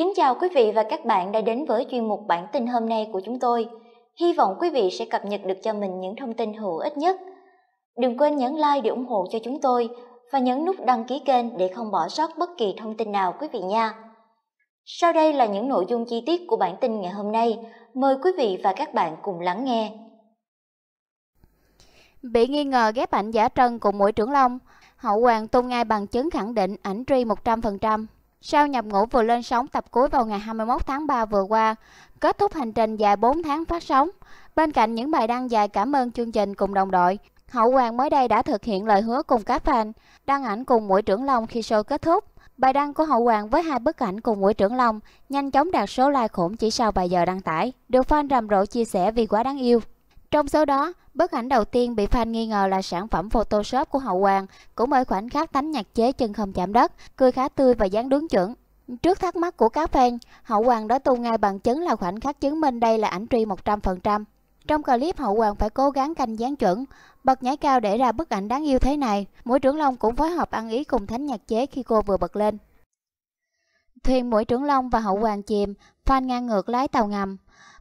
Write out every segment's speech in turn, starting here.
Kính chào quý vị và các bạn đã đến với chuyên mục bản tin hôm nay của chúng tôi. Hy vọng quý vị sẽ cập nhật được cho mình những thông tin hữu ích nhất. Đừng quên nhấn like để ủng hộ cho chúng tôi và nhấn nút đăng ký kênh để không bỏ sót bất kỳ thông tin nào quý vị nha. Sau đây là những nội dung chi tiết của bản tin ngày hôm nay. Mời quý vị và các bạn cùng lắng nghe. Bị nghi ngờ ghép ảnh giả trân cùng mũi trưởng Long, Hậu Hoàng tung ngay bằng chứng khẳng định ảnh truy 100%. Sau nhập ngũ vừa lên sóng tập cuối vào ngày 21 tháng 3 vừa qua, kết thúc hành trình dài 4 tháng phát sóng, bên cạnh những bài đăng dài cảm ơn chương trình cùng đồng đội, Hậu Hoàng mới đây đã thực hiện lời hứa cùng các fan, đăng ảnh cùng mũi trưởng Long khi show kết thúc. Bài đăng của Hậu Hoàng với hai bức ảnh cùng mũi trưởng Long nhanh chóng đạt số like khủng chỉ sau vài giờ đăng tải, được fan rầm rộ chia sẻ vì quá đáng yêu. Trong số đó, bức ảnh đầu tiên bị fan nghi ngờ là sản phẩm Photoshop của Hậu Hoàng, cũng ở khoảnh khắc tánh nhạc chế chân không chạm đất, cười khá tươi và dáng đứng chuẩn. Trước thắc mắc của các fan, Hậu Hoàng đã tung ngay bằng chứng là khoảnh khắc chứng minh đây là ảnh truy 100%. Trong clip Hậu Hoàng phải cố gắng canh dáng chuẩn, bật nhảy cao để ra bức ảnh đáng yêu thế này. Mũi trưởng Long cũng phối hợp ăn ý cùng thánh nhạc chế khi cô vừa bật lên. Thuyền mũi trưởng Long và Hậu Hoàng chìm, fan ngang ngược lái tàu ngầm.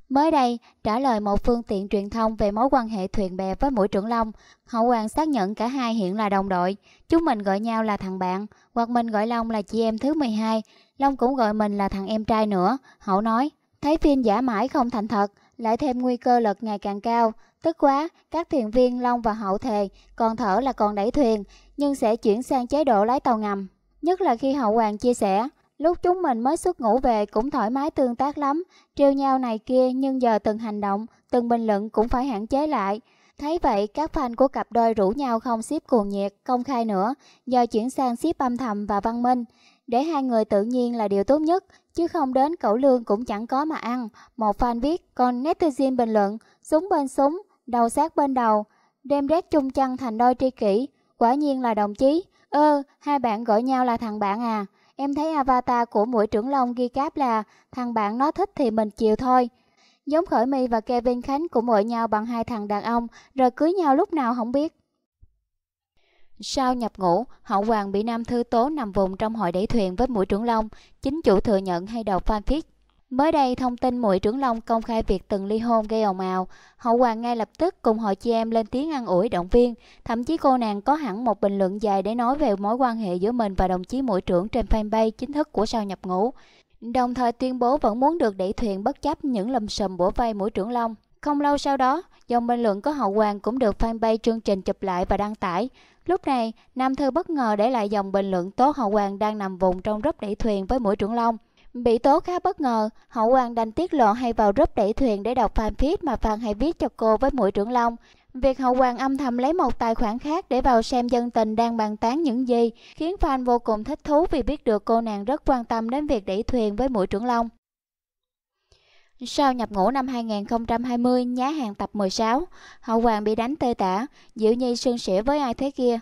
Mới đây, trả lời một phương tiện truyền thông về mối quan hệ thuyền bè với mũi trưởng Long, Hậu Hoàng xác nhận cả hai hiện là đồng đội. Chúng mình gọi nhau là thằng bạn, hoặc mình gọi Long là chị em thứ 12. Long cũng gọi mình là thằng em trai nữa. Hậu nói, thấy phim giả mãi không thành thật, lại thêm nguy cơ lật ngày càng cao. Tức quá, các thuyền viên Long và Hậu thề, còn thở là còn đẩy thuyền, nhưng sẽ chuyển sang chế độ lái tàu ngầm. Nhất là khi Hậu Hoàng chia sẻ, Lúc chúng mình mới xuất ngủ về cũng thoải mái tương tác lắm, trêu nhau này kia nhưng giờ từng hành động, từng bình luận cũng phải hạn chế lại. Thấy vậy, các fan của cặp đôi rủ nhau không ship cuồng nhiệt, công khai nữa, giờ chuyển sang ship âm thầm và văn minh. Để hai người tự nhiên là điều tốt nhất, chứ không đến cẩu lương cũng chẳng có mà ăn. Một fan viết, còn netizen bình luận, súng bên súng, đầu sát bên đầu, đem rét chung chăn thành đôi tri kỷ, quả nhiên là đồng chí. Ơ, hai bạn gọi nhau là thằng bạn à. Em thấy avatar của mũi trưởng long ghi cáp là thằng bạn nó thích thì mình chịu thôi. Giống Khởi My và Kevin Khánh cũng mội nhau bằng hai thằng đàn ông rồi cưới nhau lúc nào không biết. Sau nhập ngũ, hậu hoàng bị Nam Thư Tố nằm vùng trong hội đẩy thuyền với mũi trưởng long, chính chủ thừa nhận hay đọc fanfic Mới đây, thông tin Mũi Trưởng Long công khai việc từng ly hôn gây ồn ào. Hậu Hoàng ngay lập tức cùng hội chị em lên tiếng ăn ủi động viên. Thậm chí cô nàng có hẳn một bình luận dài để nói về mối quan hệ giữa mình và đồng chí Mũi Trưởng trên fanpage chính thức của Sao Nhập Ngũ. Đồng thời tuyên bố vẫn muốn được đẩy thuyền bất chấp những lùm xùm bủa vây Mũi Trưởng Long. Không lâu sau đó, dòng bình luận của Hậu Hoàng cũng được fanpage chương trình chụp lại và đăng tải. Lúc này, Nam Thư bất ngờ để lại dòng bình luận tố Hậu Hoàng đang nằm vùng trong rớp đẩy thuyền với mũi trưởng Long. Bị tố khá bất ngờ, Hậu Hoàng đành tiết lộ hay vào group đẩy thuyền để đọc fanfic mà Phan hay viết cho cô với mũi trưởng long. Việc Hậu Hoàng âm thầm lấy một tài khoản khác để vào xem dân tình đang bàn tán những gì, khiến fan vô cùng thích thú vì biết được cô nàng rất quan tâm đến việc đẩy thuyền với mũi trưởng long. Sau nhập ngũ năm 2020, nhá hàng tập 16, Hậu Hoàng bị đánh tê tả, Diệu Nhi sương sỉa với ai thế kia.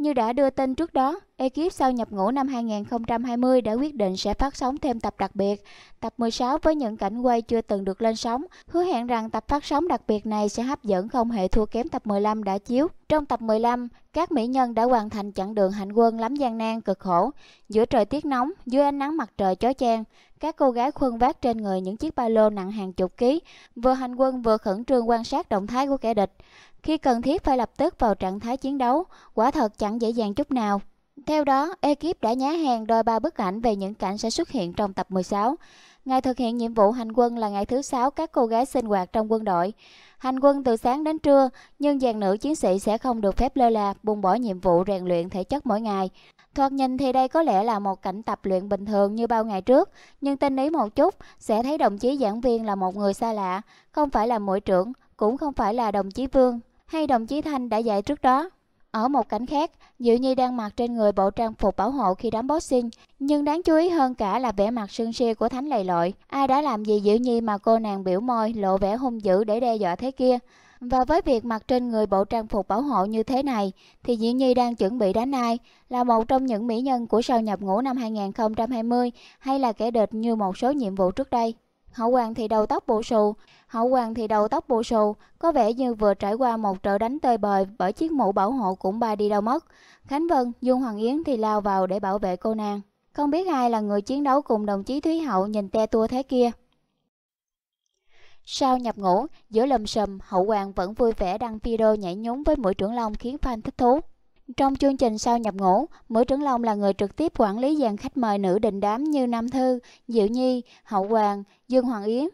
Như đã đưa tin trước đó, ekip sau nhập ngũ năm 2020 đã quyết định sẽ phát sóng thêm tập đặc biệt, tập 16 với những cảnh quay chưa từng được lên sóng, hứa hẹn rằng tập phát sóng đặc biệt này sẽ hấp dẫn không hề thua kém tập 15 đã chiếu. Trong tập 15, các mỹ nhân đã hoàn thành chặng đường hành quân lắm gian nan cực khổ. Giữa trời tiết nóng, dưới ánh nắng mặt trời chói chang, các cô gái khuân vác trên người những chiếc ba lô nặng hàng chục ký, vừa hành quân vừa khẩn trương quan sát động thái của kẻ địch. Khi cần thiết phải lập tức vào trạng thái chiến đấu, quả thật chẳng dễ dàng chút nào. Theo đó, ekip đã nhá hàng đôi ba bức ảnh về những cảnh sẽ xuất hiện trong tập 16. Ngày thực hiện nhiệm vụ hành quân là ngày thứ sáu các cô gái sinh hoạt trong quân đội. Hành quân từ sáng đến trưa, nhưng dàn nữ chiến sĩ sẽ không được phép lơ là, buông bỏ nhiệm vụ rèn luyện thể chất mỗi ngày. Thoạt nhìn thì đây có lẽ là một cảnh tập luyện bình thường như bao ngày trước, nhưng tinh ý một chút sẽ thấy đồng chí giảng viên là một người xa lạ, không phải là mũi trưởng, cũng không phải là đồng chí Vương hay đồng chí Thanh đã dạy trước đó. Ở một cảnh khác, Diệu Nhi đang mặc trên người bộ trang phục bảo hộ khi đám boxing, nhưng đáng chú ý hơn cả là vẻ mặt sưng sia của Thánh lầy lội. Ai đã làm gì Diệu Nhi mà cô nàng biểu môi lộ vẻ hung dữ để đe dọa thế kia? Và với việc mặc trên người bộ trang phục bảo hộ như thế này, thì Diệu Nhi đang chuẩn bị đánh ai, là một trong những mỹ nhân của sau nhập ngũ năm 2020 hay là kẻ địch như một số nhiệm vụ trước đây. Hậu Hoàng thì đầu tóc bù xù, Hậu Hoàng thì đầu tóc bù xù, có vẻ như vừa trải qua một trận đánh tơi bời bởi chiếc mũ bảo hộ cũng bay đi đâu mất. Khánh Vân, Dung Hoàng Yến thì lao vào để bảo vệ cô nàng. Không biết ai là người chiến đấu cùng đồng chí Thúy Hậu nhìn te tua thế kia. Sau nhập ngũ, giữa lầm sầm, Hậu Hoàng vẫn vui vẻ đăng video nhảy nhún với mũi trưởng long khiến fan thích thú. Trong chương trình sau nhập ngũ, Mữ trưởng Long là người trực tiếp quản lý dàn khách mời nữ đình đám như Nam Thư, Diệu Nhi, Hậu Hoàng, Dương Hoàng Yến.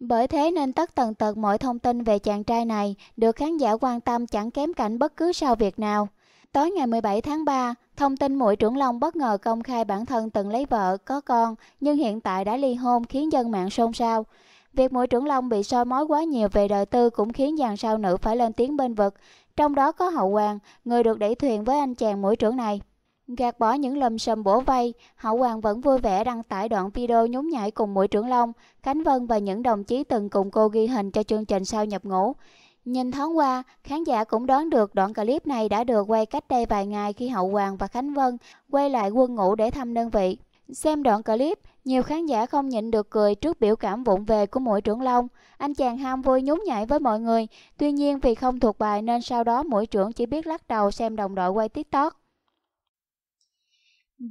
Bởi thế nên tất tần tật mọi thông tin về chàng trai này được khán giả quan tâm chẳng kém cảnh bất cứ sao việc nào. Tối ngày 17 tháng 3, thông tin Mũi Trưởng Long bất ngờ công khai bản thân từng lấy vợ, có con nhưng hiện tại đã ly hôn khiến dân mạng xôn xao. Việc Mũi Trưởng Long bị soi mói quá nhiều về đời tư cũng khiến dàn sao nữ phải lên tiếng bên vực trong đó có Hậu Hoàng, người được đẩy thuyền với anh chàng mũi trưởng này. Gạt bỏ những lầm sầm bổ vây, Hậu Hoàng vẫn vui vẻ đăng tải đoạn video nhún nhảy cùng mũi trưởng Long, Khánh Vân và những đồng chí từng cùng cô ghi hình cho chương trình sau nhập ngũ. Nhìn thoáng qua, khán giả cũng đoán được đoạn clip này đã được quay cách đây vài ngày khi Hậu Hoàng và Khánh Vân quay lại quân ngũ để thăm đơn vị. Xem đoạn clip, nhiều khán giả không nhịn được cười trước biểu cảm vụng về của mũi trưởng Long. Anh chàng ham vui nhún nhảy với mọi người, tuy nhiên vì không thuộc bài nên sau đó mũi trưởng chỉ biết lắc đầu xem đồng đội quay TikTok.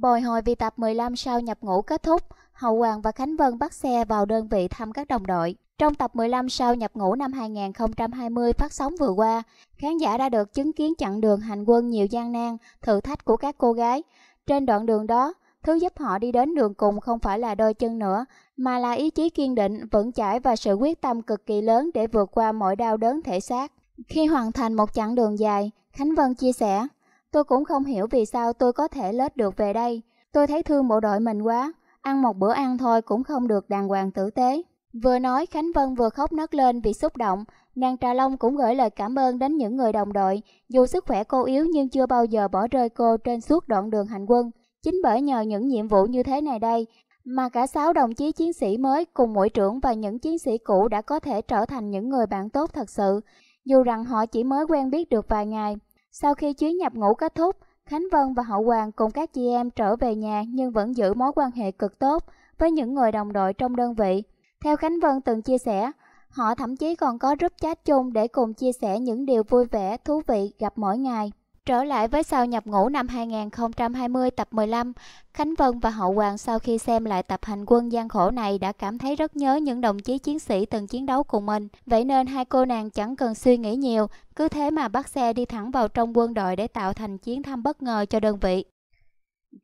Bồi hồi vì tập 15 sau nhập ngũ kết thúc, Hậu Hoàng và Khánh Vân bắt xe vào đơn vị thăm các đồng đội. Trong tập 15 sau nhập ngũ năm 2020 phát sóng vừa qua, khán giả đã được chứng kiến chặng đường hành quân nhiều gian nan, thử thách của các cô gái. Trên đoạn đường đó, Thứ giúp họ đi đến đường cùng không phải là đôi chân nữa, mà là ý chí kiên định, vững chãi và sự quyết tâm cực kỳ lớn để vượt qua mọi đau đớn thể xác. Khi hoàn thành một chặng đường dài, Khánh Vân chia sẻ, tôi cũng không hiểu vì sao tôi có thể lết được về đây. Tôi thấy thương bộ đội mình quá, ăn một bữa ăn thôi cũng không được đàng hoàng tử tế. Vừa nói Khánh Vân vừa khóc nấc lên vì xúc động, nàng Trà Long cũng gửi lời cảm ơn đến những người đồng đội, dù sức khỏe cô yếu nhưng chưa bao giờ bỏ rơi cô trên suốt đoạn đường hành quân. Chính bởi nhờ những nhiệm vụ như thế này đây mà cả 6 đồng chí chiến sĩ mới cùng mũi trưởng và những chiến sĩ cũ đã có thể trở thành những người bạn tốt thật sự, dù rằng họ chỉ mới quen biết được vài ngày. Sau khi chuyến nhập ngũ kết thúc, Khánh Vân và Hậu Hoàng cùng các chị em trở về nhà nhưng vẫn giữ mối quan hệ cực tốt với những người đồng đội trong đơn vị. Theo Khánh Vân từng chia sẻ, họ thậm chí còn có group chat chung để cùng chia sẻ những điều vui vẻ, thú vị gặp mỗi ngày. Trở lại với sau nhập ngũ năm 2020 tập 15, Khánh Vân và Hậu Hoàng sau khi xem lại tập hành quân gian khổ này đã cảm thấy rất nhớ những đồng chí chiến sĩ từng chiến đấu cùng mình. Vậy nên hai cô nàng chẳng cần suy nghĩ nhiều, cứ thế mà bắt xe đi thẳng vào trong quân đội để tạo thành chiến thăm bất ngờ cho đơn vị.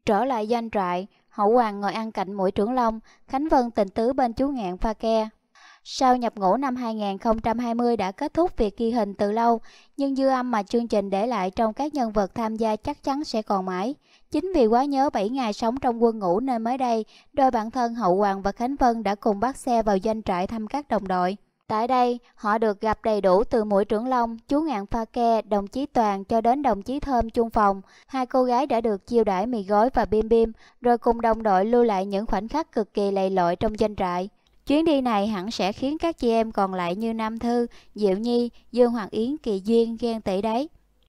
Trở lại doanh trại, Hậu Hoàng ngồi ăn cạnh mũi trưởng long, Khánh Vân tình tứ bên chú ngạn pha ke, sau nhập ngũ năm 2020 đã kết thúc việc ghi hình từ lâu, nhưng dư âm mà chương trình để lại trong các nhân vật tham gia chắc chắn sẽ còn mãi. Chính vì quá nhớ 7 ngày sống trong quân ngũ nên mới đây, đôi bạn thân Hậu Hoàng và Khánh Vân đã cùng bắt xe vào doanh trại thăm các đồng đội. Tại đây, họ được gặp đầy đủ từ mũi trưởng Long, chú Ngạn Pha Ke, đồng chí Toàn cho đến đồng chí Thơm chung phòng. Hai cô gái đã được chiêu đãi mì gói và bim bim, rồi cùng đồng đội lưu lại những khoảnh khắc cực kỳ lầy lội trong doanh trại. Chuyến đi này hẳn sẽ khiến các chị em còn lại như Nam Thư, Diệu Nhi, Dương Hoàng Yến, Kỳ Duyên ghen tị đấy.